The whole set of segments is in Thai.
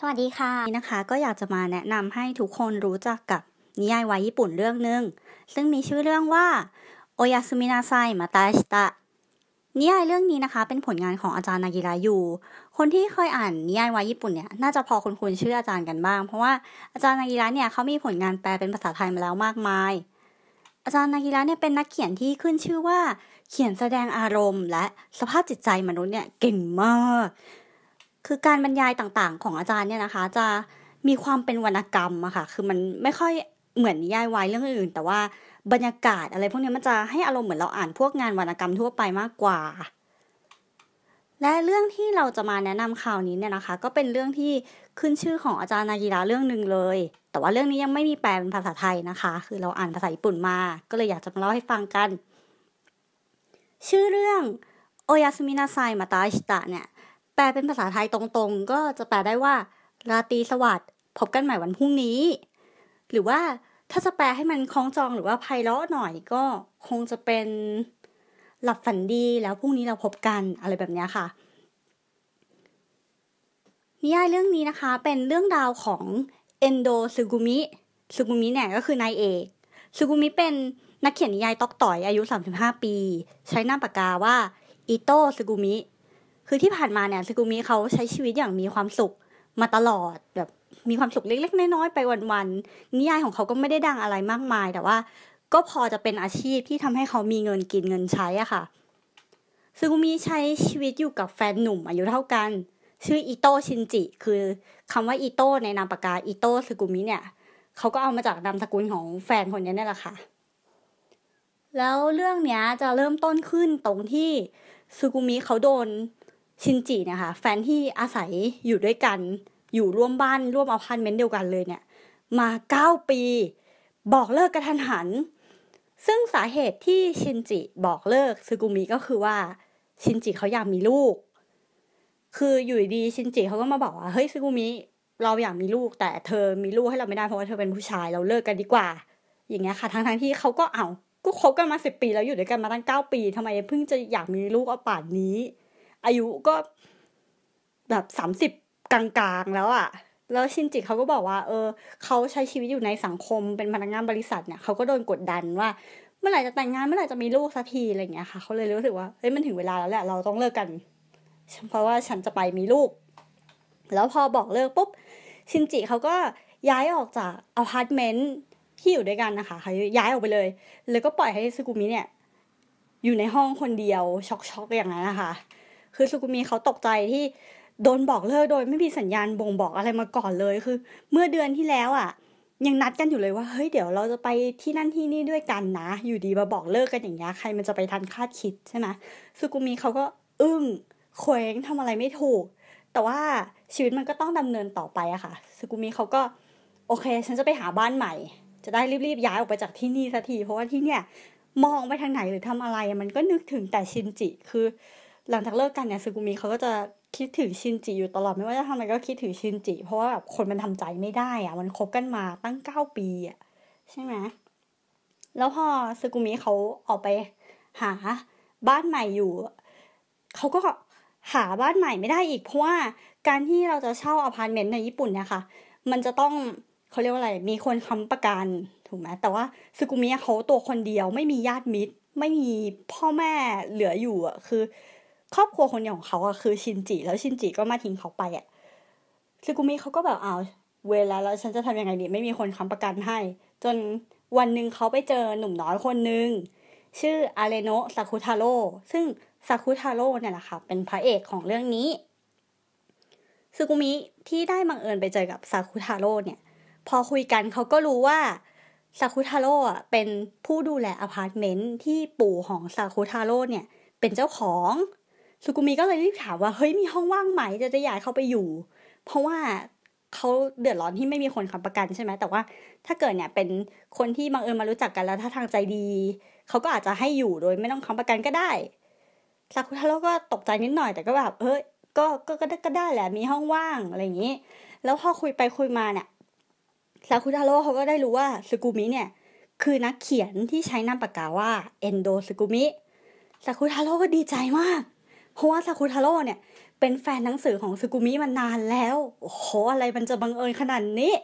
สวัสดีค่ะนนีะคะก็อยากจะมาแนะนำให้ทุกคนรู้จักกับนิยายวายญี่ปุ่นเรื่องหนึ่งซึ่งมีชื่อเรื่องว่าโอยาสุมินาไซมาตาชิตะนิยายเรื่องนี้นะคะ เป็นผลงานของอาจารย์นากิระยูคนที่เคยอ่านนิยายวายญี่ปุ่นเนี่ยน่าจะพอคุ้นๆชื่ออาจารย์กันบ้าง เพราะว่าอาจารย์นากิระเนี่ยเขามีผลงานแปลเป็นภาษาไทยมาแล้วมากมาย อาจารย์นากิระเนี่ยเป็นนักเขียนที่ขึ้นชื่อว่าเขียนแสดงอารมณ์ และสภาพจิตใจมนุษย์เนี่ยเก่งมากคือการบรรยายต่างๆของอาจารย์เนี่ยนะคะ จะมีความเป็นวรรณกรรมอะค่ะ คือมันไม่ค่อยเหมือนนิยายวายเรื่องอื่น แต่ว่าบรรยากาศอะไรพวกนี้มันจะให้อารมณ์เหมือนเราอ่านพวกงานวรรณกรรมทั่วไปมากกว่า และเรื่องที่เราจะมาแนะนำข่าวนี้เนี่ยนะคะก็เป็นเรื่องที่ขึ้นชื่อของอาจารย์ นากีระเรื่องหนึ่งเลย แต่ว่าเรื่องนี้ยังไม่มีแปลเป็นภาษาไทยนะคะ คือเราอ่านภาษาญี่ปุ่นมา ก็เลยอยากจะมาเล่าให้ฟังกัน ชื่อเรื่องโอยาสมินาไซมาตาอิชิตะเนี่ยแปลเป็นภาษาไทยตรงๆ ก็จะแปลได้ว่าราตรีสวัสดิ์พบกันใหม่วันพรุ่งนี้ หรือว่าถ้าจะแปลให้มันคล้องจองหรือว่าไพเราะหน่อยก็คงจะเป็นหลับฝันดีแล้วพรุ่งนี้เราพบกันอะไรแบบนี้ค่ะ นิยายเรื่องนี้นะคะเป็นเรื่องราวของเอนโดซูกุมิซูกุมิเนี่ยก็คือนายเอกซูกุมิเป็นนักเขียนนิยายตอกต่อยอายุ 35 ปี ใช้นามปากกาว่าอิโตซูกุมิคือที่ผ่านมาเนี่ยสกุมิเขาใช้ชีวิตอย่างมีความสุขมาตลอดแบบมีความสุขเล็กๆน้อยๆไปวันๆนิยายของเขาก็ไม่ได้ดังอะไรมากมาย แต่ว่าก็พอจะเป็นอาชีพที่ทำให้เขามีเงินกินเงินใช้อะค่ะซึกุมิใช้ชีวิตอยู่กับแฟนหนุ่มอายุเท่ากันชื่ออิโต้ชินจิคือคำว่าอิโต้ในนามปากกาอิโต้ซึกุมิเนี่ยเขาก็เอามาจากนามสกุลของแฟนคนนี้นี่แหละค่ะ แล้วเรื่องเนี้ยจะเริ่มต้นขึ้นตรงที่ซึกุมิเขาโดนชินจินะคะ แฟนที่อาศัยอยู่ด้วยกันอยู่ร่วมบ้านร่วมอพาร์ตเมนต์เดียวกันเลยเนี่ย มาเก้าปี บอกเลิกกระทันหัน ซึ่งสาเหตุที่ชินจิบอกเลิกซึกุมิก็คือว่า ชินจิเขาอยากมีลูก คืออยู่ดีชินจิเขาก็มาบอกว่าเฮ้ยซึกุมิเราอยากมีลูก แต่เธอมีลูกให้เราไม่ได้เพราะว่าเธอเป็นผู้ชาย เราเลิกกันดีกว่า อย่างเงี้ยค่ะทั้งทั้งที่เขาก็เอาก็คบกันมาสิบปีแล้วอยู่ด้วยกันมาตั้งเก้าปี ทำไมเพิ่งจะอยากมีลูกเอาป่านนี้อายุก็แบบสามสิบกลางๆแล้วอะ่ะ แล้วชินจิเขาก็บอกว่า เออเขาใช้ชีวิตอยู่ในสังคมเป็นพนักงานบริษัทเนี่ยเขาก็โดนกดดันว่า เมื่อไหร่จะแต่งงานเมื่อไหร่จะมีลูกสักทีอะไรเงี้ยค่ะ เขาเลยรู้สึกว่าเฮ้ยมันถึงเวลาแล้วแหละเราต้องเลิกกันเพราะว่าฉันจะไปมีลูก แล้วพอบอกเลิกปุ๊บ ชินจิเขาก็ย้ายออกจากอพาร์ตเมนต์ที่อยู่ด้วยกันนะคะเขาย้ายออกไปเลย แล้วก็ปล่อยให้ซูกุมิเนี่ยอยู่ในห้องคนเดียวช็อกๆอย่างนั้นนะคะคือซูกุมิเขาตกใจที่โดนบอกเลิกโดยไม่มีสัญญาณบ่งบอกอะไรมาก่อนเลยคือ เมื่อเดือนที่แล้วอ่ะ ยังนัดกันอยู่เลย ว่าเฮ้ยเดี๋ยวเราจะไปที่นั่นที่นี่ด้วยกันนะ อยู่ดีมาบอกเลิกกันอย่างนี้ใครมันจะไปทันคาดคิดใช่ไหมซูกุมิเขาก็อึ้งเคว้งทำอะไรไม่ถูก แต่ว่าชีวิตมันก็ต้องดำเนินต่อไปอะค่ะซูกุมิเขาก็ โอเค ฉันจะไปหาบ้านใหม่ จะได้รีบๆย้ายออกไปจากที่นี่สักทีเพราะว่าที่เนี่ย มองไปทางไหนหรือทำอะไร มันก็นึกถึงแต่ชินจิคือหลังจากเลิกกันเนี่ยซึกุมิเขาก็จะคิดถึงชินจิอยู่ตลอด ไม่ว่าจะทำอะไรก็คิดถึงชินจิเพราะว่าแบบคนมันทำใจไม่ได้อะมันคบกันมาตั้งเก้าปีอะใช่ไหมแล้วพอซึกุมิเขาออกไป หา บ้านใหม่อยู่ เขาก็หาบ้านใหม่ไม่ได้อีกเพราะว่าการที่เราจะเช่าอพาร์ตเมนต์ในญี่ปุ่นเนี่ยค่ะมันจะต้องเขาเรียกว่าอะไร มีคนค้ำประกันถูกไหมแต่ว่าซึกุมิเขาตัวคนเดียวไม่มีญาติมิตรไม่มีพ่อแม่เหลืออยู่อ่ะคือครอบครัวคนใหญยของเขาอะคือชินจิแล้วชินจิก็มาทิ้งเขาไปอะซึกุมิเขาก็แบบเอาเวลา แล้วฉันจะทํำยังไงดีไม่มีคนค้ำประกันให้ จนวันหนึ่งเขาไปเจอหนุ่มน้อยคนหนึ่งชื่ออาเรโนะซากุทาโร่ซึ่งซากุทาโร่เนี่ยแหละค่ะเป็นพระเอกของเรื่องนี้ซึกุมิที่ได้บังเอิญไปเจอกับซากุทาโร่เนี่ย พอคุยกันเขาก็รู้ว่าซากุทาโร่เป็นผู้ดูแลอพาร์ตเมนต์ที่ปู่ของซากุทาโร่เนี่ย เป็นเจ้าของสุกุมิก็เลยรีบถามว่า เฮ้ย มีห้องว่างไหม จะจะย้ายเข้าไปอยู่ เพราะว่าเขาเดือดร้อนที่ไม่มีคนค้ำประกันใช่ไหมแต่ว่า ถ้าเกิดเนี่ยเป็นคนที่บังเอิญมารู้จักกันแล้วถ้าทางใจดี เขาก็อาจจะให้อยู่โดยไม่ต้องค้ำประกันก็ได้ ซากุทาโร่ก็ตกใจนิดหน่อยแต่ก็แบบเฮ้ย ก็ก็ก็ได้ก็ได้แหละ มีห้องว่างอะไรอย่างนี้ แล้วพอคุยไปคุยมาเนี่ย ซากุทาโร่เขาก็ได้รู้ว่าสกุมิเนี่ยคือนักเขียนที่ใช้นามปากกาว่าเอนโดสกุมิ ซากุทาโร่ก็ดีใจมากเพราะว่าซากุทาโร่เนี่ยเป็นแฟนหนังสือของซูกุมิมานานแล้ว โอ้โห อะไรมันจะบังเอิญขนาดนี้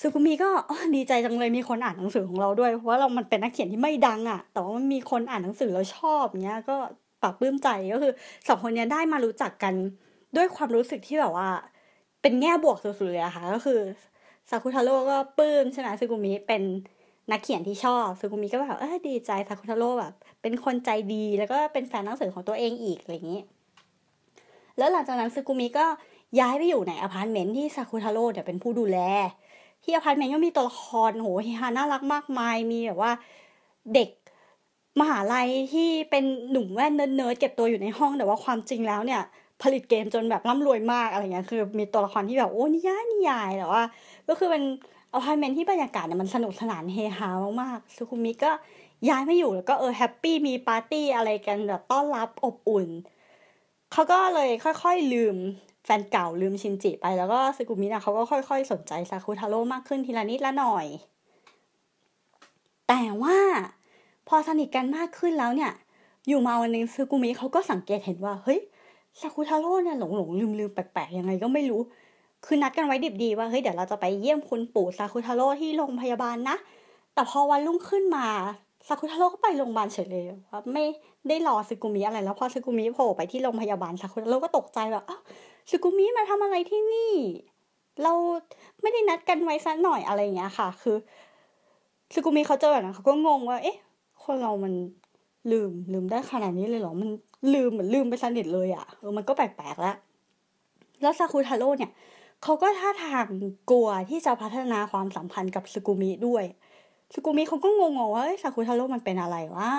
ซูกุมิ ก็ดีใจจังเลยมีคนอ่านหนังสือของเราด้วย เพราะว่าเรา มันเป็นนักเขียนที่ไม่ดังอะ่ะแต่ว่ามันมีคนอ่านหนังสือแล้วชอบเนี้ย ก็ปรับปลื้มใจ ก็คือสองคนเนี้ยได้มารู้จักกันด้วยความรู้สึกที่แบบว่า เป็นแง่บวกสุดๆเลยอะค่ะ ก็คือซากุทาโร่ก็ปลื้มใช่ไหมซูกุมิเป็นนักเขียนที่ชอบซูกุมิก็แบบเออดีใจซากุทาโร่แบบเป็นคนใจดีแล้วก็เป็นแฟนหนังสือของตัวเองอีก อะไรอย่างนี้ แล้วหลังจากนั้นซูกุมิก็ย้ายไปอยู่ในอพาร์ตเมนต์ที่ซากุทาโร่เนี่ยเป็นผู้ดูแล ที่อพาร์ตเมนต์ก็มีตัวละครโหเฮฮาน่ารักมากมายมีแบบว่าเด็กมหาลัยที่เป็นหนุ่มแว่นเนิร์ดเก็บตัวอยู่ในห้องแต่ว่าความจริงแล้วเนี่ย ผลิตเกมจนแบบร่ำรวยมากอะไรเงี้ยคือมีตัวละครที่แบบโอ้นิยายนิยายแต่ว่าก็คือเป็นอพาร์ตเมนต์ที่บรรยากาศเนี่ยมันสนุกสนานเฮฮามากๆซูคุมิก็ย้ายมาอยู่แล้วก็เออแฮปปี้มีปาร์ตี้อะไรกันแบบต้อนรับอบอุ่นเขาก็เลยค่อยๆลืม แฟนเก่าลืมชินจิไปแล้วก็ซูคุมินะเขาก็ค่อย ๆ สนใจซาคุทาโร่มากขึ้นทีละนิดละหน่อย แต่ว่าพอสนิทกันมากขึ้นแล้วเนี่ย อยู่มาวันนึงซูกุมิเขาก็สังเกตเห็นว่า เฮ้ยซาคุทาโร่เนี่ยหลงหลงลืมลืมแปลกๆยังไงก็ไม่รู้คือนัดกันไว้ดิบดีว่าเฮ้ยเดี๋ยวเราจะไปเยี่ยมคุณปู่ซาคุทาโร่ที่โรงพยาบาลนะแต่พอวันรุ่งขึ้นมา ซาคุทาโร่ก็ไปโรงพยาบาลเฉยเลย ว่าไม่ได้รอซึกุมิอะไรแล้วพอซึกุมิโผล่ไปที่โรงพยาบาลซาคุทาโร่ก็ตกใจแบบอ้าวซึกุมิมาทำอะไรที่นี่ เราไม่ได้นัดกันไว้ซะหน่อยอะไรอย่างเงี้ยค่ะ คือซึกุมิเขาเจอแบบนั้นเขาก็งงว่า เอ๊ะ คนเรามันลืมลืมได้ขนาดนี้เลยเหรอมันลืมเหมือนลืมไปสนิทเลยอะ่ะเออมันก็แปลกๆแล้วแล้วซาคุทาโร่เนี่ยเขาก็ท่าทางกลัวที่จะพัฒนาความสัมพันธ์กับสกุมิด้วยสกุมิเขาก็งงๆว่าซากุทาโร่มันเป็นอะไรวะ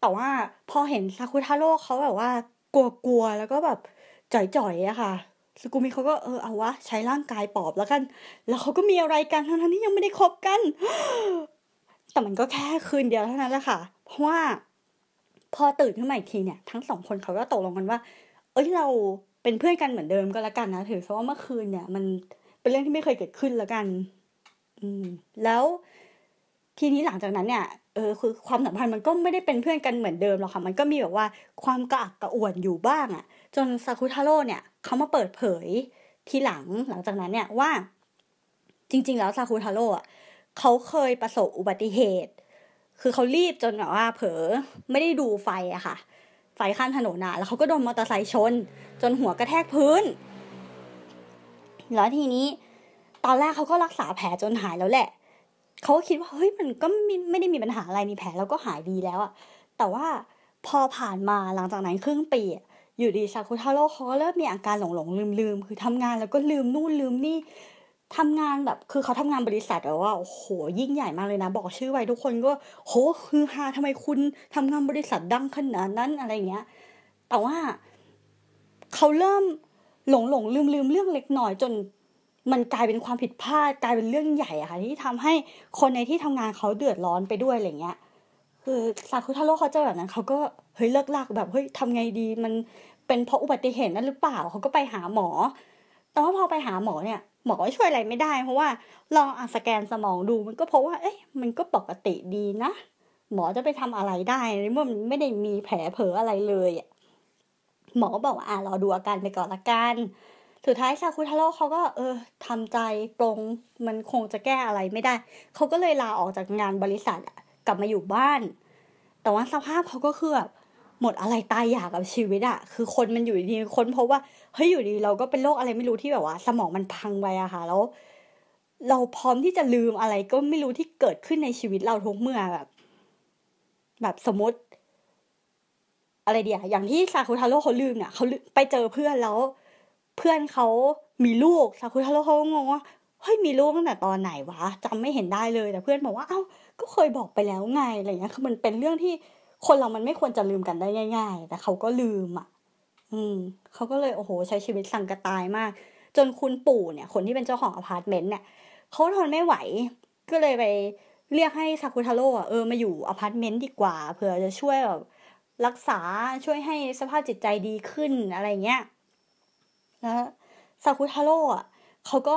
แต่ว่าพอเห็นซากุทาโร่เขาแบบว่า กลัวๆ แล้วก็แบบจ่อยๆอะค่ะ สกูมิเขาก็เออเอาวะใช้ร่างกายปอบแล้วกัน แล้วเขาก็มีอะไรกันทั้งที่ยังไม่ได้คบกัน แต่มันก็แค่คืนเดียวเท่านั้นแหละค่ะ เพราะว่า พอตื่นขึ้นมาอีกทีเนี่ย ทั้งสองคนเขาก็ตกลงกันว่า เอ้ยเราเป็นเพื่อนกันเหมือนเดิมก็แล้วกันนะถือซะว่าเมื่อคืนเนี่ย มันเป็นเรื่องที่ไม่เคยเกิดขึ้นแล้วกัน อืม แล้วทีนี้หลังจากนั้นเนี่ยเออคือ ความสัมพันธ์มันก็ไม่ได้เป็นเพื่อนกันเหมือนเดิมหรอกค่ะ มันก็มีแบบว่า ความกระอักกระอ่วนอยู่บ้างอะ่ะ จนซากุทาโร่เนี่ยเขามาเปิดเผยทีหลัง หลังจากนั้นเนี่ยว่า จริง ๆ แล้วซากุทาโร่อ่ะเขาเคยประสบอุบัติเหตุ คือเขารีบจนแบบว่า เผลอไม่ได้ดูไฟอะค่ะไฟข้ามถนนนะแล้วเขาก็โดนมอเตอร์ไซค์ชน จนหัวกระแทกพื้นแล้วทีนี้ ตอนแรกเขาก็รักษาแผลจนหายแล้วแหละ เขาก็คิดว่าเฮ้ยมันก็ไม่ได้มีปัญหาอะไร มีแผลแล้วก็หายดีแล้วอะแต่ว่าพอผ่านมาหลังจากนั้นครึ่งปีอยู่ดีซากุทาโร่เขาเริ่มมีอาการหลงหลงลืมลืม คือทำงานแล้วก็ลืมนู่นลืมนี่ทำงานแบบ คือเขาทำงานบริษัทแล้วว่าโหยิ่งใหญ่มากเลยนะบอกชื่อไว้ทุกคนก็ โหคือฮาทำไมคุณทำงานบริษัทดังขนาดนั้นอะไรเงี้ย แต่ว่าเขาเริ่มหลงหลงลืมลืมเรื่องเล็กหน่อย จนมันกลายเป็นความผิดพลาดกลายเป็นเรื่องใหญ่อะค่ะที่ทำให้คนในที่ทำงานเขาเดือดร้อนไปด้วยอะไรเงี้ย คือซาคุทาโร่เขาเจอแบบนั้นเขาก็เฮ้ยเลิกลากแบบเฮ้ยทำไงดีมัน เป็นเพราะอุบัติเหตุนั่นหรือเปล่าเขาก็ไปหาหมอแต่ว่าพอไปหาหมอเนี่ยหมอก็ช่วยอะไรไม่ได้เพราะว่าลองอ่านสแกนสมองดูมันก็พบว่า เอ๊ะมันก็ปกติดีนะหมอจะไปทำอะไรได้ในเมื่อมันไม่ได้มีแผลเผลออะไรเลยอ่ะหมอก็บอกว่าอ่ะรอดูอาการไปก่อนละกัน สุดท้ายชาคุทาโร่เขาก็ เออทำใจปรงมันคงจะแก้อะไรไม่ได้ เขาก็เลยลาออกจากงานบริษัทกลับมาอยู่บ้าน แต่ว่าสภาพเขาก็คือแบบหมดอะไรตายอยากกับชีวิตอะคือ คนมันอยู่ดีคนเพราะว่า เฮ้ยอยู่ดี เราก็เป็นโรคอะไรไม่รู้ที่แบบว่าสมองมันพังไปอะค่ะ แล้ว เราพร้อมที่จะลืมอะไรก็ไม่รู้ที่เกิดขึ้นในชีวิตเราทุกเมื่อแบบ แบบสมมติ อะไรเดียอย่างที่ซาคุทาโร่เขาลืมเนี่ยเขาไปเจอเพื่อนแล้ว เพื่อนเขามีลูกซาคุทาโร่เขาก็งงว่าเฮ้ยมีลูกตั้งแต่ตอนไหนวะจำไม่เห็นได้เลย แต่เพื่อนบอกว่า เอา้า ก็เคยบอกไปแล้วไงอะไรเงี้ยคือมันเป็นเรื่องที่คนเรามันไม่ควรจะลืมกันได้ง่ายๆ แต่เขาก็ลืมอ่ะ อืม เขาก็เลยโอ้โห ใช้ชีวิตสั่งกระตายมาก จนคุณปู่ เนี่ยคนที่เป็นเจ้าของอพาร์ตเมนต์เนี่ยเขาทนไม่ไหว ก็เลยไปเรียกให้ซากุทาโร่อ่ะเออมาอยู่อพาร์ตเมนต์ดีกว่าเผื่อจะช่วยแบบรักษาช่วยให้สภาพจิตใจดีขึ้นอะไรเงี้ยแล้วซากุทาโร่อ่ะเขาก็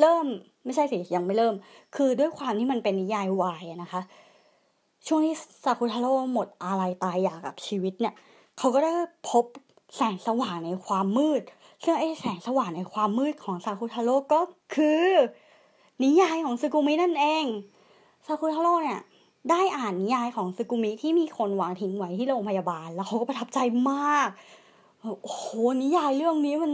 เริ่มไม่ใช่สิยังไม่เริ่ม คือด้วยความที่มันเป็นนิยายวายนะคะช่วงที่ซากุทาโร่หมดอะไรตายอยากกับชีวิตเนี่ย เขาก็ได้พบแสงสว่างในความมืดซึ่งไอ้แสงสว่างในความมืดของซากุทาโร่ก็คือ นิยายของซึกุมินั่นเองซากุทาโร่เนี่ย ได้อ่านนิยายของซึกุมิ ที่มีคนวางทิ้งไว้ที่โรงพยาบาล แล้วเขาก็ประทับใจมาก โอ้โห นิยายเรื่องนี้มัน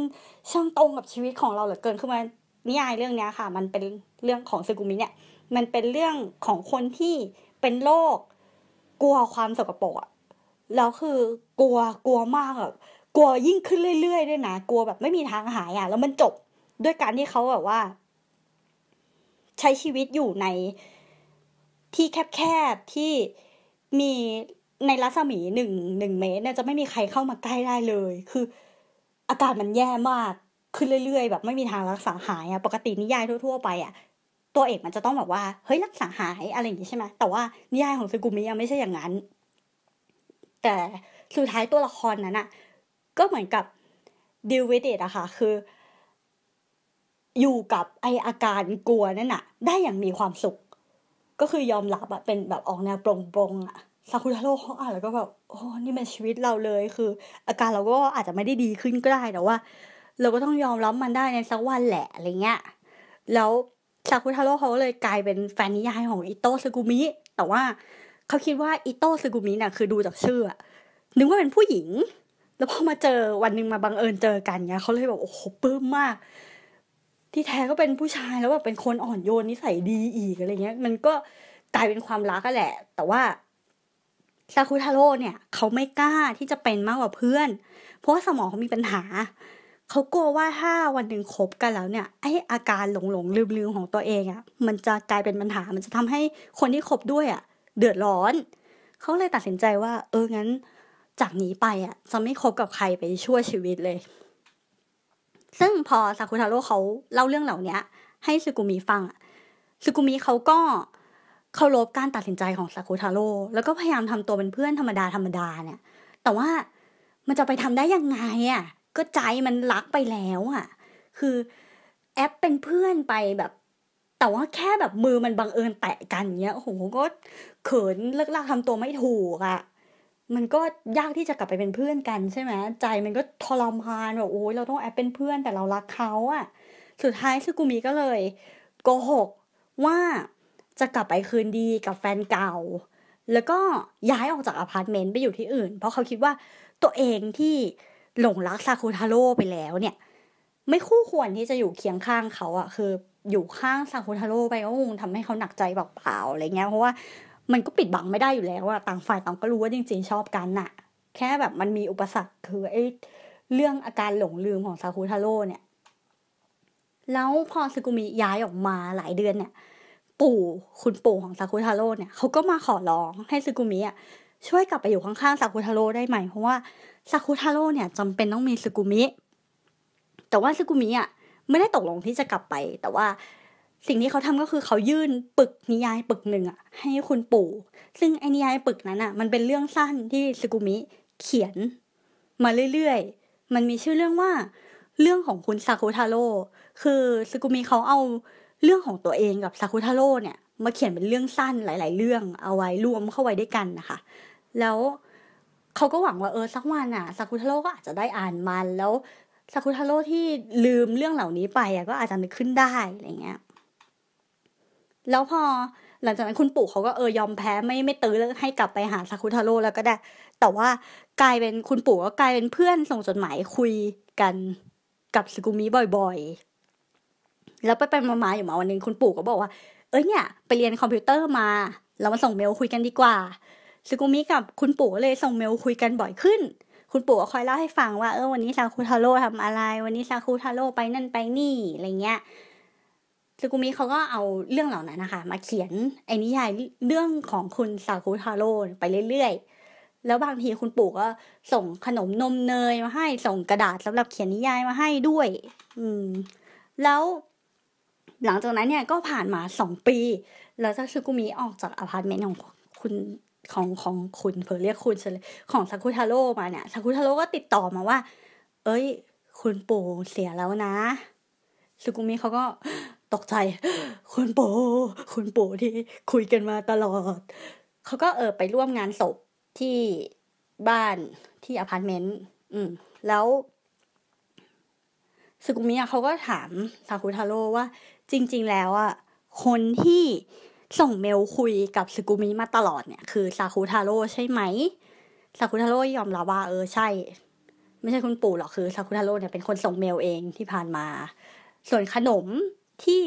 ช่างตรงกับชีวิตของเราเหลือเกินคือมันนิยายเรื่องนี้ค่ะ มันเป็นเรื่องของซึกุมิเนี่ย มันเป็นเรื่องของคนที่เป็นโรคกลัวความสกปรกอะแล้วคือกลัวกลัวมากแบบกลัวยิ่งขึ้นเรื่อยๆด้วยนะ กลัวแบบไม่มีทางหายอะแล้วมันจบด้วยการที่เขาแบบว่า ใช้ชีวิตอยู่ในที่แคบๆ ที่มีในรัศมีหนึ่งหนึ่งเมตรเนี่ยจะไม่มีใครเข้ามาใกล้ได้เลย คืออากาศมันแย่มากขึ้นเรื่อยๆ แบบไม่มีทางรักษาหายอะปกตินิยายทั่วๆไปอะตัวเอกมันจะต้องแบบว่า เฮ้ย รักษาหาย อะไรอย่างงี้ใช่ไหม แต่ว่า นิยายของซูกุมิยังไม่ใช่อย่างนั้น แต่สุดท้ายตัวละครนั้นอะก็เหมือนกับดิวเวเดตอะค่ะ คือ อยู่กับไออาการกลัวนั่นอะได้อย่างมีความสุข ก็คือยอมรับอะเป็นแบบออกแนวปรงงอะซากุระโร่เขาอ่านแล้วก็แบบ โอ้ นี่มันชีวิตเราเลย คือ อาการเราก็อาจจะไม่ได้ดีขึ้นก็ได้แต่ว่า เราก็ต้องยอมรับมันได้ในสักวันแหละอะไรเงี้ย แล้วซากุทาโร่เขาเลยกลายเป็นแฟนนิยายของอิโตสึกุมิ แต่ว่าเขาคิดว่าอิโตสึกุมิเนี่ยคือดูจากชื่อนึกว่าเป็นผู้หญิง แล้วพอมาเจอวันหนึ่งมาบังเอิญเจอกันเนี่ยเขาเลยแบบโอ้โหปื้มมากที่แท้ก็เป็นผู้ชายแล้วแบบเป็นคนอ่อนโยนนิสัยดีอีกอะไรเงี้ย มันก็กลายเป็นความรักก็แหละ แต่ว่าซากุทาโร่เนี่ยเขาไม่กล้าที่จะเป็นมากกว่าเพื่อน เพราะว่าสมองเขามีปัญหาเขากลัวว่าถ้าวันหนึ่งคบกันแล้วเนี่ย ไออาการหลงหลงลืมลืมของตัวเองอะ่ะ มันจะกลายเป็นปัญหามันจะทำให้คนที่คบด้วยอะ่ะ เดือดร้อน เขาเลยตัดสินใจว่าเออ งั้นจากนี้ไปอะ่ะจะไม่คบกับใครไปชั่วชีวิตเลย ซึ่งพอซากุทาโร่เขาเล่าเรื่องเหล่านี้ให้ซึกุมิฟังอะซึกุมิเขาก็เคารพการตัดสินใจของซากุทาโร่แล้วก็พยายามทำตัวเป็นเพื่อนธรรมดาธรรมดาเนี่ย แต่ว่ามันจะไปทำได้ยังไงอะ่ะก็ใจมันรักไปแล้ว อ่ะ คือแอปเป็นเพื่อนไปแบบ แต่ว่าแค่แบบมือมันบังเอิญแตะกันเนี้ยโอ้โห ก็เขินเลิกลากทำตัวไม่ถูกอ่ะมันก็ยากที่จะกลับไปเป็นเพื่อนกันใช่ไหม ใจมันก็ทรมานแบบโอ้ยเราต้องแอบเป็นเพื่อนแต่เรารักเขาอะสุดท้ายคือกูมีก็เลย โกหกว่าจะกลับไปคืนดีกับแฟนเก่า แล้วก็ย้ายออกจากอพาร์ตเมนต์ไปอยู่ที่อื่น เพราะเขาคิดว่าตัวเองที่หลงรักซากุทาโร่ไปแล้วเนี่ย ไม่คู่ควรที่จะอยู่เคียงข้างเขาอะคือ อยู่ข้างซากุทาโร่ไปก็คงทำให้เขาหนักใจเปล่าๆอะไรเงี้ยเพราะว่ามันก็ปิดบังไม่ได้อยู่แล้วอะต่างฝ่ายต่างก็รู้ว่าจริงๆ ชอบกันอะแค่แบบมันมีอุปสรรคคือไอ้เรื่องอาการหลงลืมของซากุทาโร่เนี่ย แล้วพอซึกุมิย้ายออกมาหลายเดือนเนี่ยปู่คุณปู่ของซากุทาโร่เนี่ยเขาก็มาขอร้องให้ซึกุมิอะช่วยกลับไปอยู่ข้างๆซากุทาโร่ได้ไหมเพราะว่าซากุทาโร่เนี่ยจำเป็นต้องมีสกุมิ แต่ว่าสกุมิอ่ะไม่ได้ตกลงที่จะกลับไป แต่ว่าสิ่งที่เขาทำก็คือเขายื่นปึกนิยายปึกหนึ่งอ่ะ ให้คุณปู่ ซึ่งไอ้นิยายปึกนั้นอ่ะ มันเป็นเรื่องสั้นที่สกุมิเขียน มาเรื่อยๆ มันมีชื่อเรื่องว่า เรื่องของคุณซากุทาโร่ คือสกุมิเขาเอาเรื่องของตัวเองกับซากุทาโร่เนี่ย มาเขียนเป็นเรื่องสั้นหลาย ๆ เรื่องเอาไว้รวมเข้าไว้ด้วยกันนะคะ แล้วเขาก็หวังว่าเออสักวันอะซากุทาโร่ก็อาจจะได้อ่านมันแล้วซากุทาโร่ที่ลืมเรื่องเหล่านี้ไปอะก็อาจจะนึกขึ้นได้อะไรเงี้ยแล้วพอหลังจากนั้นคุณปู่เขาก็เออยอมแพ้ไม่ไม่ตื้อแล้วให้กลับไปหาซากุทาโร่แล้วก็ได้ แต่ว่ากลายเป็นคุณปู่ก็กลายเป็นเพื่อนส่งจดหมายคุยกัน กับสกุมิบ่อย ๆ แล้วไปไปมาๆอยู่มาวันนึงคุณปู่ก็บอกว่าเอ้ยเนี่ย ไปเรียนคอมพิวเตอร์มา เรามาส่งเมลคุยกันดีกว่าซึกุมิกับคุณปู่เลย ส่งเมลคุยกันบ่อยขึ้น คุณปู่ก็คอยเล่าให้ฟังว่า เออวันนี้ซาคุทาโร่ทำอะไร วันนี้ซาคุทาโร่ไปนั่นไปนี่อะไรเงี้ยซึกุมิเขาก็เอาเรื่องเหล่านั้นนะคะ มาเขียนไอ้นิยายเรื่องของคุณซาคุทาโร่ไปเรื่อยๆ แล้วบางทีคุณปู่ก็ส่งขนมนมเนยมาให้ ส่งกระดาษสำหรับเขียนนิยายมาให้ด้วย อืม แล้ว หลังจากนั้นเนี่ยก็ผ่านมาสองปี แล้วซาซึกุมิออกจากอพาร์ตเมนต์ของคุณของของคุณเผอเรียกคุณเฉลยของซากุทาโร่มาเนี่ยซากุทาโร่ก็ ติดต่อมาว่า เอ้ย คุณปู่เสียแล้วนะซึกุมิเขาก็ตกใจ คุณปู่คุณปู่ที่คุยกันมาตลอด เขาก็เออไปร่วมงานศพที่บ้านที่อพาร์ตเมนต์ อืมแล้วซึกุมิเขาก็ถามซากุทาโร่ว่า จริง ๆ แล้วอะคนที่ส่งเมลคุยกับสกุมิมาตลอดเนี่ย คือซาคุทาโร่ใช่ไหมซาคุทาโร่ยอมรับว่าเออใช่ ไม่ใช่คุณปู่หรอกคือซาคุทาโร่เนี่ยเป็นคนส่งเมลเองที่ผ่านมา ส่วนขนมที่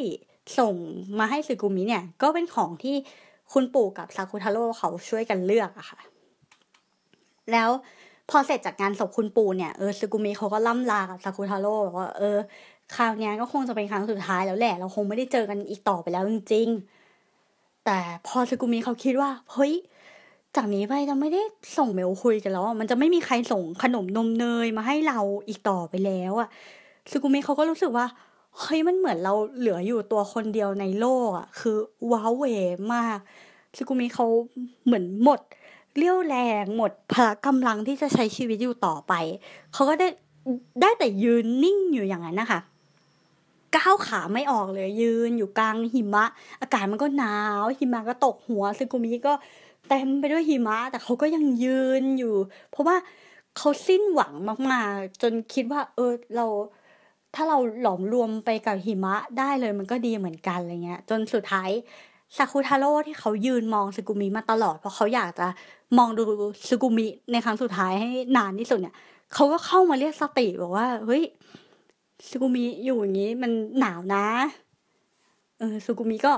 ส่งมาให้สกุมิเนี่ย ก็เป็นของที่คุณปู่กับซาคุทาโร่เขาช่วยกันเลือกอะค่ะ แล้วพอเสร็จจากงานศพคุณปู่เนี่ยเออสกุมิเขาก็ล่ำลากับซาคุทาโร่บอกว่าเออคราวนี้ก็คงจะเป็นครั้งสุดท้ายแล้วแหละ เราคงไม่ได้เจอกันอีกต่อไปแล้วจริงๆแต่พอสกุมิเขาคิดว่าเฮ้ยจากนี้ไปจะไม่ได้ส่งเมลคุยกันแล้วมันจะไม่มีใครส่งขนมนมเนยมาให้เราอีกต่อไปแล้วอะสกุมิเขาก็รู้สึกว่าเฮ้ยมันเหมือนเราเหลืออยู่ตัวคนเดียวในโลกอะคือว้าวเวมากสกุมิเขาเหมือนหมด เรี่ยวแรงหมดพละกำลังที่จะใช้ชีวิตอยู่ต่อไปเขาก็ได้ได้แต่ยืนนิ่งอยู่อย่างนั้นนะคะก้าวขาไม่ออกเลยยืนอยู่กลางหิมะ อากาศมันก็หนาว หิมะก็ตกหัวซึกุมิก็เต็มไปด้วยหิมะ แต่เขาก็ยังยืนอยู่ เพราะว่าเขาสิ้นหวังมาก ๆ จนคิดว่า เออเรา ถ้าเราหลอมรวมไปกับหิมะได้เลยมันก็ดีเหมือนกันอะไรเงี้ยจนสุดท้ายซากุทาโร่ที่เขายืนมองซึกุมิมาตลอดเพราะเขาอยากจะมองดูซึกุมิ ในครั้งสุดท้ายให้นานที่สุดเนี่ยเขาก็เข้ามาเรียกสติบอกว่าเฮ้ยซูกุมิอยู่อย่างนี้มันหนาวนะ เออซูกุมิก็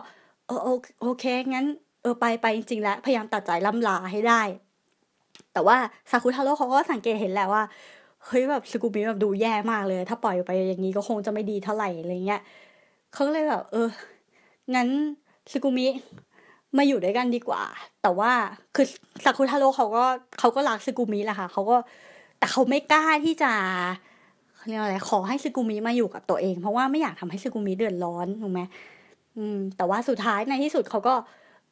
โออโอเค งั้น เออไปไปจริงๆแล้ว พยายามตัดใจล่ำลาให้ได้ แต่ว่าซากุทาโร่เขาก็สังเกตเห็นแล้วว่าเฮ้ยแบบซูกุมิแบบดูแย่มากเลย ถ้าปล่อยไปอย่างนี้ก็คงจะไม่ดีเท่าไหร่อะไรเงี้ยเขาเลยแบบ เอองั้นซูกุมิมาอยู่ด้วยกันดีกว่า แต่ว่าคือซากุทาโร่เขาก็เขาก็รักซูกุมิแหละค่ะเขาก็แต่เขาไม่กล้าที่จะเรียกอะไรขอให้ซึกุมิมาอยู่กับตัวเองเพราะว่าไม่อยากทำให้ซึกุมิเดือดร้อนถูกไหมอืม แต่ว่าสุดท้ายในที่สุดเขาก็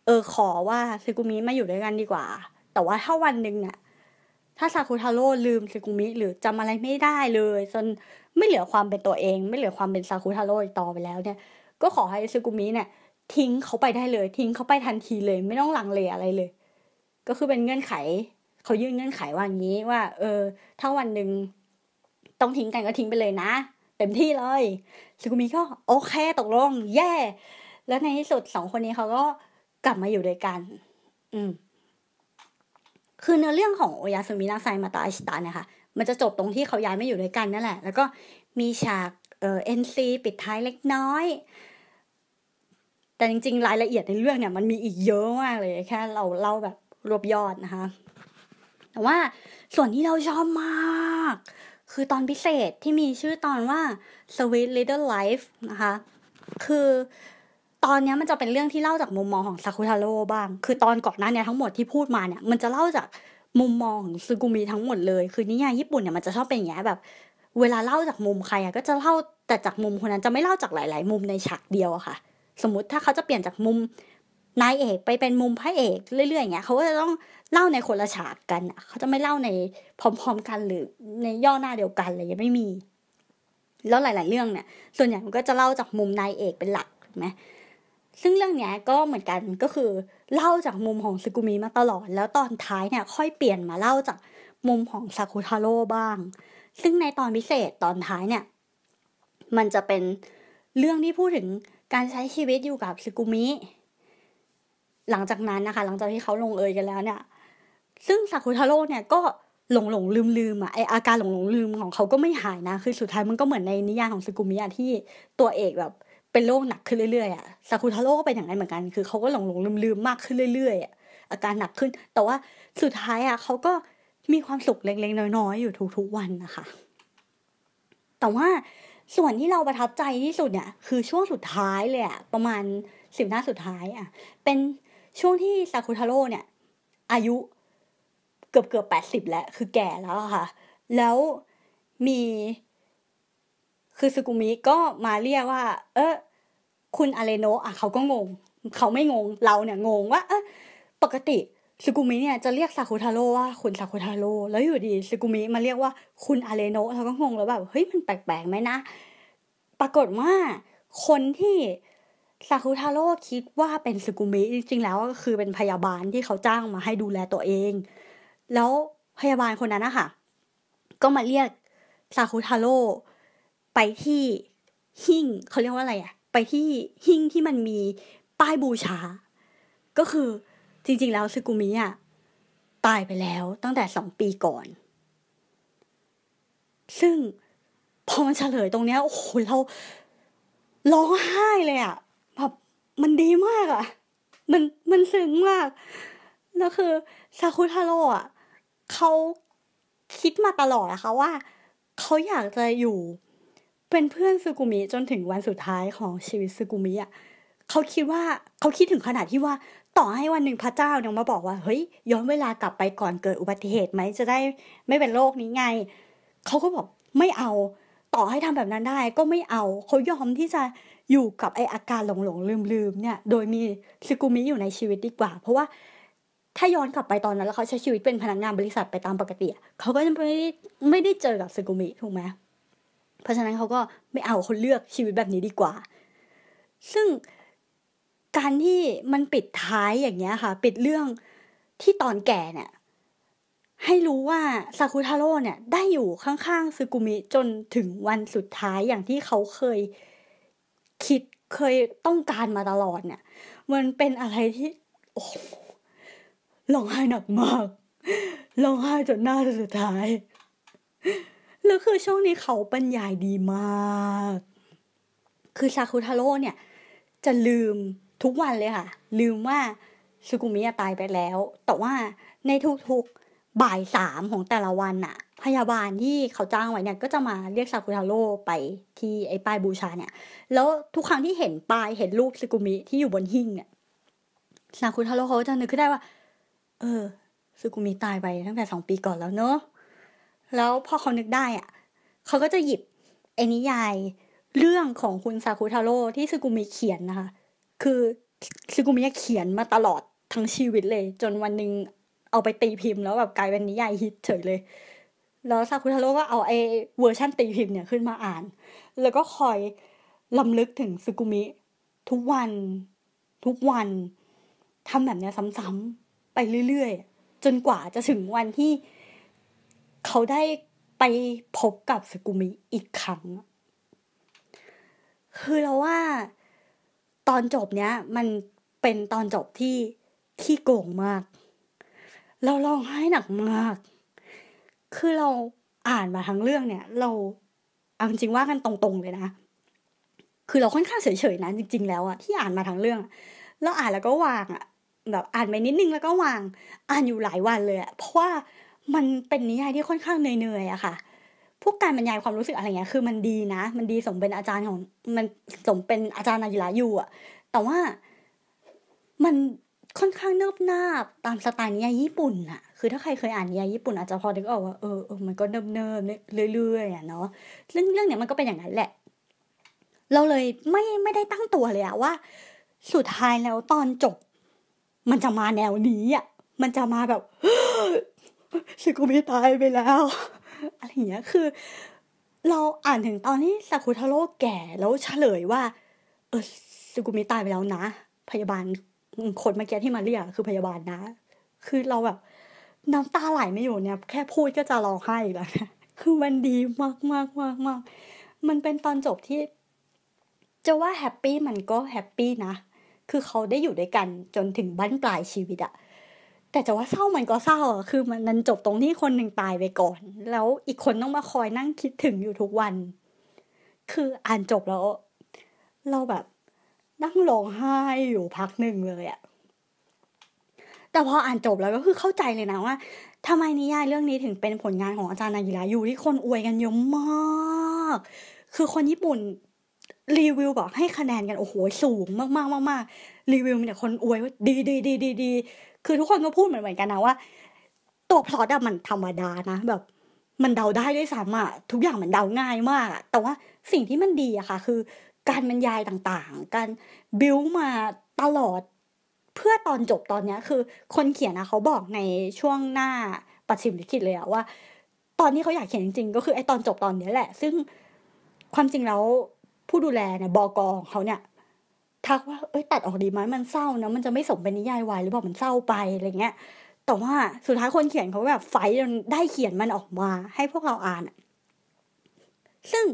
เออ ขอว่าซึกุมิมาอยู่ด้วยกันดีกว่า แต่ว่าถ้าวันหนึ่งเนี่ยถ้าซาคุทาโร่ลืมซึกุมิ หรือจำอะไรไม่ได้เลย จนไม่เหลือความเป็นตัวเอง ไม่เหลือความเป็นซาคุทาโร่ต่อไปแล้วเนี่ย ก็ขอให้ซึกุมิเนี่ย ทิ้งเขาไปได้เลย ทิ้งเขาไปทันทีเลย ไม่ต้องหลังเลอะไรเลย ก็คือเป็นเงื่อนไขเขายื่นเงื่อนไขว่างี้ว่า เออ ถ้าวันหนึ่งต้องทิ้งกันก็ทิ้งไปเลยนะ เต็มที่เลยซูกุมิก็ โอเค ตกลง แย่ yeah! แล้วในที่สุดสองคนนี้เขาก็กลับมาอยู่ด้วยกัน อืม คือเนื้อเรื่องของโอยาสุมินาไซมาตาอิชิตะเนี่ยค่ะมันจะจบตรงที่เขาย้ายมาอยู่ด้วยกันนั่นแหละ แล้วก็มีฉากเอ่อเอ็นซีปิดท้ายเล็กน้อย แต่จริงๆ รายละเอียดในเรื่องเนี่ยมันมีอีกเยอะมากเลย แค่เราเล่าแบบ รวบยอดนะคะแต่ว่า ส่วนที่เราชอบมากคือตอนพิเศษที่มีชื่อตอนว่า Sweet Little Life นะคะ คือตอนนี้มันจะเป็นเรื่องที่เล่าจากมุมมองของซากุทาโร่บ้าง คือตอนก่อนหน้านี้ทั้งหมดที่พูดมาเนี่ยมันจะเล่าจากมุมมองของซูกุมิทั้งหมดเลย คือนิยายญี่ปุ่นเนี่ยมันจะชอบเป็นอย่างนี้แบบ เวลาเล่าจากมุมใครอะก็จะเล่าแต่จากมุมคนนั้นจะไม่เล่าจากหลาย ๆ มุมในฉากเดียวอะค่ะ สมมติถ้าเขาจะเปลี่ยนจากมุมนายเอกไปเป็นมุมพระเอกเรื่อยๆอย่างเงี้ย เขาก็จะต้องเล่าในคนละฉากกันเขาจะไม่เล่าในพร้อมๆกันหรือในย่อหน้าเดียวกันอะไรยังไม่มีแล้วหลาย ๆ เรื่องเนี่ย ส่วนใหญ่มันก็จะเล่าจากมุมนายเอกเป็นหลักถูกไหมซึ่งเรื่องเนี้ยก็เหมือนกันก็คือ เล่าจากมุมของซึกุมิมาตลอด แล้วตอนท้ายเนี่ยค่อยเปลี่ยนมาเล่าจากมุมของซากุทาโร่บ้าง ซึ่งในตอนพิเศษตอนท้ายเนี่ยมันจะเป็นเรื่องที่พูดถึงการใช้ชีวิตอยู่กับซึกุมิหลังจากนั้นนะคะหลังจากที่เขาลงเอยกันแล้วเนี่ยซึ่งซากุทาโร่เนี่ยก็หลงหลงลืมลืมอะไออาการหลงหลงลืมของเขาก็ไม่หายนะคือสุดท้ายมันก็เหมือนในนิยายของสกุมิยะที่ตัวเอกแบบ เป็นโรคหนักขึ้นเรื่อยๆอะซากุทาโร่ก็เป็นอย่างนั้นเหมือนกัน คือเขาก็หลงหลงลืมลืมมากขึ้นเรื่อยๆอะอาการหนักขึ้น แต่ว่าสุดท้ายอะเขาก็มีความสุขเล็กๆน้อยๆอยู่ทุกๆวันนะคะ แต่ว่าส่วนที่เราประทับใจที่สุดเนี่ยคือช่วงสุดท้ายเลยอะประมาณสิบหน้าสุดท้ายอะเป็นช่วงที่ซากุทาโร่เนี่ย อายุเกือบเกือบแปดสิบแล้ว คือแก่แล้วค่ะ แล้วมี คือสกุมิก็มาเรียกว่า เออคุณอาเลโนะอ่ะเขาก็งง เขาไม่งงเราเนี่ยงงว่าเออปกติสกุมิเนี่ยจะเรียกซากุทาโร่ว่า คุณซากุทาโร่แล้วอยู่ดีสกุมิ มาเรียกว่าคุณอาเลโนะเขาก็งงแล้วแบบ เฮ้ยมันแปลกๆไหมนะปรากฏว่าคนที่ซาคุทาโร่คิดว่าเป็นสกุมิจริงๆ แล้ว ก็คือเป็นพยาบาลที่เขาจ้างมาให้ดูแลตัวเอง แล้วพยาบาลคนนั้นนะคะก็มาเรียกซาคุทาโร่ไปที่หิ่ง เขาเรียกว่าอะไรอะ ไปที่หิ่งที่มันมีป้ายบูชา ก็คือจริงๆ แล้วสกุมิอะตายไปแล้วตั้งแต่สองปีก่อน ซึ่งพอมันเฉลยตรงเนี้ยโอ้โห เรา ร้องไห้เลยอะมันดีมากอะ่ะ มันมันซึ้งมากแล้วคือซาคุทาโร่อ่ะ เขาคิดมาตลอดนะคะว่า เขาอยากจะอยู่ เป็นเพื่อนซูกุมิ จนถึงวันสุดท้ายของชีวิตซูกุมิอ่ะ เขาคิดว่าเขาคิดถึงขนาดที่ว่า ต่อให้วันหนึ่งพระเจ้าเนี่ยมาบอกว่า เฮ้ยย้อนเวลากลับไปก่อนเกิดอุบัติเหตุไหมจะได้ไม่เป็นโรคนี้ไง เขาก็บอกไม่เอา ต่อให้ทำแบบนั้นได้ก็ไม่เอาเขายอมที่จะอยู่กับไออาการหลงหลงลืมลืมเนี่ย โดยมีซึกุมิอยู่ในชีวิตดีกว่า เพราะว่าถ้าย้อนกลับไปตอนนั้นแล้วเขาใช้ชีวิตเป็นพนักงานบริษัทไปตามปกติเขาก็จะไม่ไม่ได้เจอกับซึกุมิถูกไหมเพราะฉะนั้นเขาก็ไม่เอาคนเลือกชีวิตแบบนี้ดีกว่า ซึ่งการที่มันปิดท้ายอย่างเงี้ยค่ะปิดเรื่องที่ตอนแก่เนี่ย ให้รู้ว่าซากุทาโร่เนี่ยได้อยู่ข้างๆซึกุมิจนถึงวันสุดท้ายอย่างที่เขาเคยคิดเคยต้องการมาตลอดเนี่ย มันเป็นอะไรที่ โอ้ร้องไห้หนักมากร้องไห้จนหน้าสุดท้าย แล้วคือช่วงนี้เขาปัญญายดีมาก คือซาคุทาโร่เนี่ย จะลืมทุกวันเลยค่ะ ลืมว่าซูกุมิตายไปแล้ว แต่ว่าในทุกๆ บ่ายสามของแต่ละวันอะพยาบาลที่เขาจ้างไว้เนี่ยก็จะมาเรียกซากุทาโร่ไปที่ไอ้ป้ายบูชาเนี่ย แล้วทุกครั้งที่เห็นป้ายเห็นรูปซึกุมิที่อยู่บนหิ้งเนี่ย ซากุทาโร่เขาจะนึกขึ้นได้ว่า เออ ซึกุมิตายไปตั้งแต่สองปีก่อนแล้วเนอะแล้วพอเขานึกได้อ่ะ เขาก็จะหยิบไอ้นิยายเรื่องของคุณซากุทาโร่ที่ซึกุมิเขียนนะคะ คือซึกุมิเขียนมาตลอดทั้งชีวิตเลย จนวันหนึ่งเอาไปตีพิมพ์แล้วแบบกลายเป็นนิยายฮิตเฉยเลยแล้วซาคุทาโร่ก็เอาไอ้เวอร์ชั่นตีพิมพ์เนี่ยขึ้นมาอ่าน แล้วก็คอยลำลึกถึงซึกุมิ ทุกวัน ทุกวันทำแบบนี้ซ้ำๆไปเรื่อยๆ จนกว่าจะถึงวันที่เขาได้ไปพบกับซึกุมิอีกครั้ง คือเราว่าตอนจบเนี้ยมันเป็นตอนจบที่ที่โกงมาก เราลองให้หนักมากคือเราอ่านมาทั้งเรื่องเนี่ยเราเอาจริงว่ากันตรง ๆ เลยนะ คือเราค่อนข้างเฉยๆนะจริง ๆ แล้วอะที่อ่านมาทั้งเรื่อง เราอ่านแล้วก็วางอะแบบอ่านไปนิดนึงแล้วก็วาง อ่านอยู่หลายวันเลยอะเพราะว่ามันเป็นนิยายที่ค่อนข้างเหนื่อยๆอะค่ะ พวกการบรรยายความรู้สึกอะไรเงี้ย คือมันดีนะมันดีสมเป็นอาจารย์ของมันสมเป็นอาจารย์นายิระอยู่อะแต่ว่ามันค่อนข้างเนิบนาบตามสไตล์นิยายญี่ปุ่นอะคือถ้าใครเคยอ่านนิยายญี่ปุ่นอาจจะพอด้กออกว่าเออเออ มันก็เนิบเนิบเรื่อยๆอะเนาะ เรื่องเรื่องเนี้ยมันก็เป็นอย่างนั้นแหละ เราเลยไม่ไม่ได้ตั้งตัวเลยอะว่า สุดท้ายแล้วตอนจบ มันจะมาแนวนี้อะมันจะมาแบบสึกุมิตายไปแล้วอะไรอย่างเงี้ย คือ เราอ่านถึงตอนที่ซากุทาโร่แก่แล้วเฉลยว่า เออสึกุมิตายไปแล้วนะพยาบาลคนเมื่อกี้ที่มาเรียกคือพยาบาลนะคือเราแบบน้ำตาไหลไม่อยู่เนี่ย แค่พูดก็จะร้องไห้แล้วนะคือมันดีมากมากมากมากมันเป็นตอนจบที่ จะว่าแฮปปี้มันก็แฮปปี้นะคือเขาได้อยู่ด้วยกันจนถึงบั้นปลายชีวิตอะแต่จะว่าเศร้ามันก็เศร้าอะคือมันนันจบตรงที่คนหนึ่งตายไปก่อน แล้วอีกคนต้องมาคอยนั่งคิดถึงอยู่ทุกวัน คืออ่านจบแล้วเราแบบนั่งร้องไห้อยู่พักหนึ่งเลยอะแต่พออ่านจบแล้วก็คือเข้าใจเลยนะว่า ทำไมนิยายเรื่องนี้ถึงเป็นผลงานของอาจารย์นากิระอยู่ที่คนอวยกันเยอะมาก คือคนญี่ปุ่น รีวิวบอกให้คะแนนกันโอ้โหสูงมากมากมากรีวิวมีแต่คนอวยว่าดีดีดีดีดี คือทุกคนก็พูดเหมือนกันนะว่า ตัวพลอตอะมันธรรมดานะแบบ มันเดาได้ด้วยซ้ำอะทุกอย่างมันเดาง่ายมาก แต่ว่าสิ่งที่มันดีอะค่ะ คือการบรรยายต่าง ๆ การบิวมาตลอดเพื่อตอนจบตอนนี้คือคนเขียนนะเขาบอกในช่วงหน้าปัดชิมลิขิตเลยว่า ตอนนี้เขาอยากเขียนจริงๆก็คือไอตอนจบตอนนี้แหละ ซึ่งความจริงแล้วผู้ดูแลเนี่ยบอกองเขาเนี่ยทักว่าเอ้ยตัดออกดีไหมมันเศร้านะ มันจะไม่สมเป็นนิยายวายหรือเปล่ามันเศร้าไปอะไรเงี้ยแต่ว่าสุดท้ายคนเขียนเขาแบบไฟได้เขียนมันออกมา ให้พวกเราอ่านซึ่ง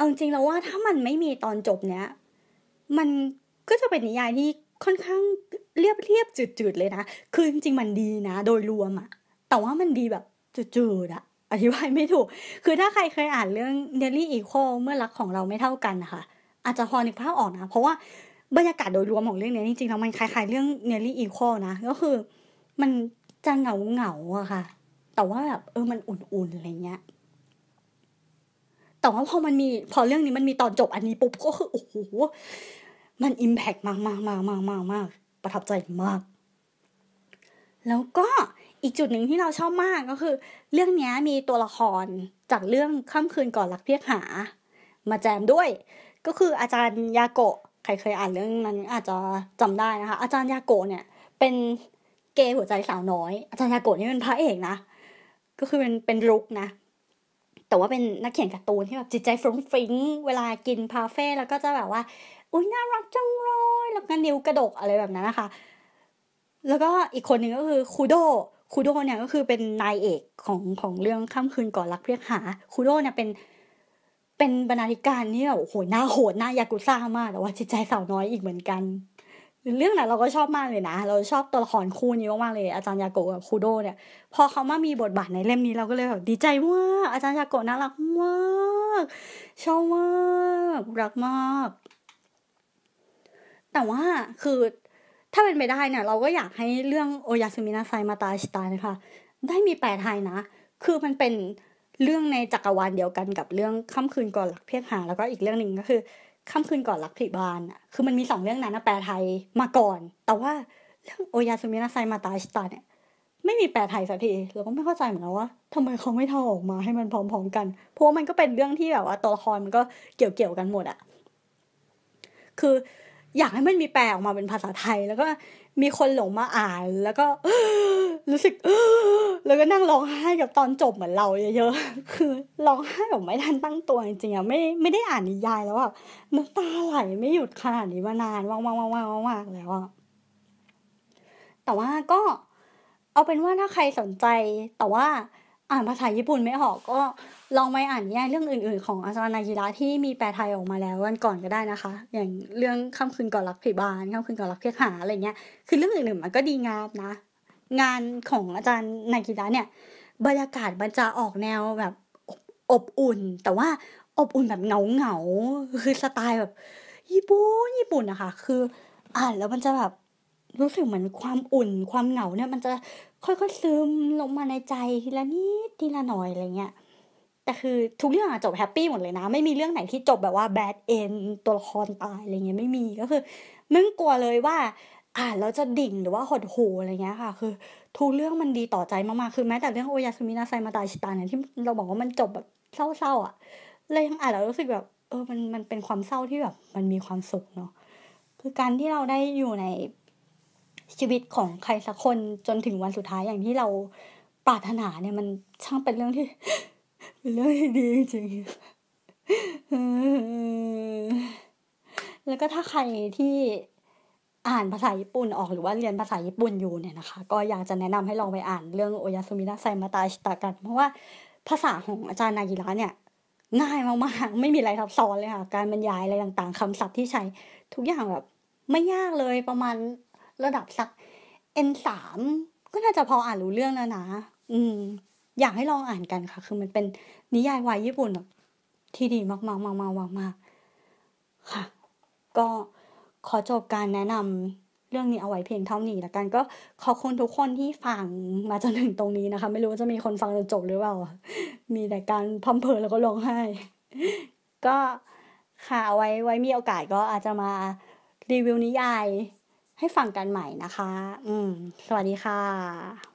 เอาจริงแล้วว่าถ้ามันไม่มีตอนจบเนี้ยมันก็จะเป็นนิยายที่ค่อนข้างเรียบเรียบจืดๆเลยนะคือจริงๆมันดีนะโดยรวมอะแต่ว่ามันดีแบบจืดๆอะอธิบายไม่ถูก คือถ้าใครเคยอ่านเรื่องเ a ล l y Equal เมื่อรักของเราไม่เท่ากันนะคะอาจจะพอนึกภาพออกนะเพราะว่าบรรยากาศโดยรวมของเรื่องนี้จริงๆแล้วมันคล้ายๆเรื่อง Nearly Equal นะก็คือมันจะเหงาเหงาอะค่ะ แต่ว่าแบบเออมันอุ่นๆอะไรเงี้ยแต่ว่าพอมันมีพอเรื่องนี้มันมีตอนจบอันนี้ปุ๊บก็คือโอ้โหมันอิมแพกมากมากมากมากมากมาก ประทับใจมาก แล้วก็อีกจุดหนึ่งที่เราชอบมากก็คือ เรื่องนี้มีตัวละครจากเรื่องค่ำคืนก่อนรักเพียกหา มาแจมด้วย ก็คืออาจารย์ยาโกะใครเคยอ่านเรื่องนั้นอาจจะจำได้นะคะ อาจารย์ยาโกะเนี่ย เป็นเกย์หัวใจสาวน้อย อาจารย์ยาโกะนี่เป็นพระเอกนะก็คือเป็นเป็นรุกนะแต่ว่าเป็นนักเขียนการ์ตูนที่แบบจิตใจฟรุ้งฟริ้งเวลากินพาเฟ่แล้วก็จะแบบว่า อุ้ยน่ารักจังเลยแล้วก็นิ้วกระดกอะไรแบบนั้นนะคะ แล้วก็อีกคนหนึ่งก็คือคูโดคูโดเนี่ยก็คือเป็นนายเอกของของเรื่องค่ำคืนก่อนรักเรียกหาคูโดเนี่ยเป็นเป็นบรรณาธิการเนี่ย โอ้โหหน้าโหดหน้ายากุซ่ามาก แต่ว่าจิตใจสาวน้อยอีกเหมือนกันเรื่องนั้นเราก็ชอบมากเลยนะ เราชอบตัวละครคู่นี้มากๆเลย อาจารย์ยาโกะกับคูโด เนี่ย พอเขามามีบทบาทในเล่มนี้เราก็เลยแบบดีใจมาก อาจารย์ยาโกะน่ารักมาก ชอบมาก รักมาก แต่ว่าคือ ถ้าเป็นไปได้เนี่ยเราก็อยากให้เรื่องโอยาซึมินาไซมาตาชิตานะคะได้มีแปลไทยนะคือมันเป็นเรื่องในจักรวาลเดียวกันกับเรื่องค่ำคืนก่อนหลักเพียงหาแล้วก็อีกเรื่องหนึ่งก็คือค่ำคืนก่อนรักผีบานอ่ะคือมันมีสองเรื่องนั้นนะแปลไทยมาก่อน แต่ว่าเรื่องโอยาสุมินาไซมาตาชิตาเนี่ย ไม่มีแปลไทยสักที เราก็ไม่เข้าใจเหมือนกันว่าทำไมเขาไม่ทำออกมาให้มันพร้อม ๆ กัน เพราะมันก็เป็นเรื่องที่แบบว่าตัวละครมันก็เกี่ยวๆกกันหมดอะ คือ อยากให้มันมีแปลออกมาเป็นภาษาไทย แล้วก็มีคนหลงมาอ่านแล้วก็รู้สึกแล้วก็นั่งร้องไห้กับตอนจบเหมือนเรา เยอะๆ คือร้องไห้แบบไม่ทันตั้งตัวจริงๆอะไม่ไม่ได้อ่านนิยายแล้วอะน้ำตาไหลไม่หยุดขนาดนี้มานานว่างๆๆๆแล้วอะแต่ว่าก็ เอาเป็นว่าถ้าใครสนใจแต่ว่า อ่านภาษาญี่ปุ่นไม่ออกก็ลองไปอ่านนิยายเรื่องอื่น ๆของอาซานากิระที่มีแปลไทยออกมาแล้วกันก่อนก็ได้นะคะ อย่างเรื่องค่ำคืนก่อนรักผีบานค่ำคืนก่อนรักเพียกหาอะไรเงี้ย คือเรื่องอื่น ๆ มันก็ดีงามนะงานของอาจารย์นายกิราเนี่ย บรรยากาศมันจะออกแนวแบบอบอุ่นแต่ว่าอบอุ่นแบบเงาเงาคือสไตล์แบบญี่ปุ่นญี่ปุ่นนะคะ คือ อ่านแล้วมันจะแบบรู้สึกเหมือนความอุ่น ความเหงาเนี่ย มันจะค่อยๆซึมลงมาในใจทีละนิด ทีละหน่อย อะไรเงี้ย แต่คือทุกเรื่องอะจบแฮปปี้หมดเลยนะไม่มีเรื่องไหนที่จบแบบว่าแบดเอนตัวละครตายอะไรเงี้ยไม่มีก็คือมึงกลัวเลยว่า่านแล้วจะดิ่งหรือว่าหดหูอะไรเงี้ยค่ะ คือทุกเรื่องมันดีต่อใจมากๆ คือแม้แต่เรื่องโอยาสุมินาไซมาตาชิตาเนี่ยที่เราบอกว่ามันจบแบบเศร้าๆอ่ะ เลยยังอ่านแล้วรู้สึกแบบ เออ มันมันเป็นความเศร้าที่แบบ มันมีความสุขเนาะคือการที่เราได้อยู่ในชีวิตของใครสักคนจนถึงวันสุดท้ายอย่างที่เราปรารถนาเนี่ยมันช่างเป็นเรื่องที่เป็นเรื่องที่ดีจริงแล้วก็ถ้าใครที่อ่านภาษาญี่ปุ่นออก หรือว่าเรียนภาษาญี่ปุ่นอยู่เนี่ยนะคะ ก็อยากจะแนะนำให้ลองไปอ่านเรื่องโอยาสุมิระไซมาตาชิตะกันเพราะว่าภาษาของอาจารย์นากิระเนี่ย ง่ายมากๆ ไม่มีอะไรซับซ้อนเลยค่ะ การบรรยายอะไรต่างๆคำศัพท์ที่ใช้ ทุกอย่างแบบ ไม่ยากเลยประมาณระดับสัก N3 ก็น่าจะพออ่านรู้เรื่องแล้วนะอืม อยากให้ลองอ่านกันค่ะ คือมันเป็นนิยายวายญี่ปุ่นแบบที่ดีมากๆมากๆๆค่ะ ก็ขอจบการแนะนำเรื่องนี้เอาไว้เพียงเท่านี้ละกันก็ขอบคุณทุกคนที่ฟังมาจนถึงตรงนี้นะคะ ไม่รู้จะมีคนฟังจนจบหรือเปล่ามีแต่การพัมเพลแล้วก็ร้องไห้ ก็ค่ะไว้ไว้มีโอกาสก็อาจจะมารีวิวนิยายให้ฟังกันใหม่นะคะ อืม สวัสดีค่ะ